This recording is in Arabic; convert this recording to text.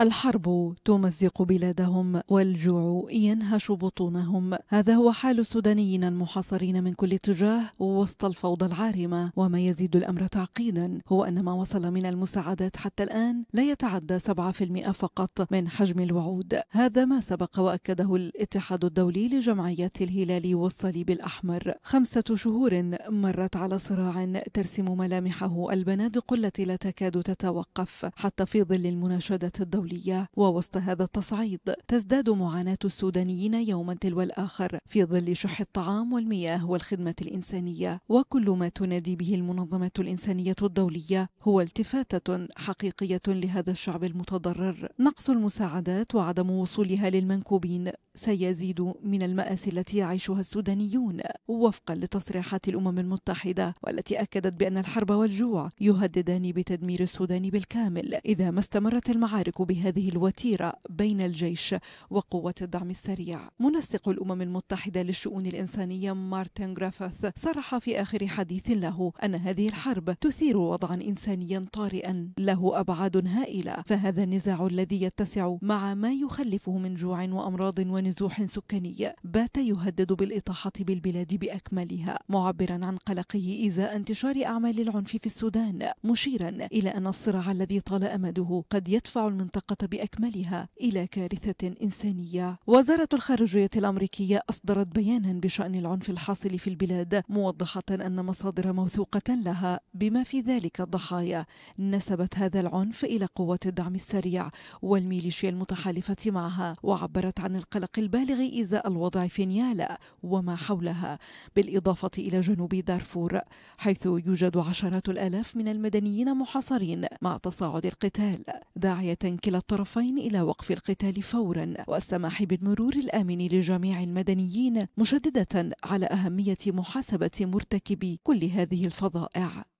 الحرب تمزق بلادهم والجوع ينهش بطونهم هذا هو حال السودانيين المحاصرين من كل اتجاه وسط الفوضى العارمة وما يزيد الأمر تعقيدا هو أن ما وصل من المساعدات حتى الآن لا يتعدى 7% فقط من حجم الوعود هذا ما سبق وأكده الاتحاد الدولي لجمعيات الهلال والصليب الأحمر خمسة شهور مرت على صراع ترسم ملامحه البنادق التي لا تكاد تتوقف حتى في ظل المناشدة الدولية الدولية ووسط هذا التصعيد تزداد معاناة السودانيين يوما تلو الآخر في ظل شح الطعام والمياه والخدمة الإنسانية وكل ما تنادي به المنظمة الإنسانية الدولية هو التفاتة حقيقية لهذا الشعب المتضرر نقص المساعدات وعدم وصولها للمنكوبين سيزيد من المآسي التي يعيشها السودانيون وفقا لتصريحات الأمم المتحدة والتي أكدت بأن الحرب والجوع يهددان بتدمير السودان بالكامل إذا ما استمرت المعارك بهذه الوتيرة بين الجيش وقوة الدعم السريع منسق الأمم المتحدة للشؤون الإنسانية مارتن غرافث صرح في آخر حديث له أن هذه الحرب تثير وضعا إنسانيا طارئا له أبعاد هائلة فهذا النزاع الذي يتسع مع ما يخلفه من جوع وأمراض ونزوح سكاني بات يهدد بالإطاحة بالبلاد بأكملها معبرا عن قلقه إزاء انتشار أعمال العنف في السودان مشيرا إلى أن الصراع الذي طال أمده قد يدفع المنطقة المنطقة باكملها الى كارثه انسانيه وزاره الخارجيه الامريكيه اصدرت بيانا بشان العنف الحاصل في البلاد موضحه ان مصادر موثوقه لها بما في ذلك الضحايا نسبت هذا العنف الى قوات الدعم السريع والميليشيا المتحالفه معها وعبرت عن القلق البالغ ازاء الوضع في نيالا وما حولها بالاضافه الى جنوب دارفور حيث يوجد عشرات الالاف من المدنيين محاصرين مع تصاعد القتال داعيه كلا كلا الطرفين إلى وقف القتال فورا والسماح بالمرور الآمن لجميع المدنيين مشددة على أهمية محاسبة مرتكبي كل هذه الفظائع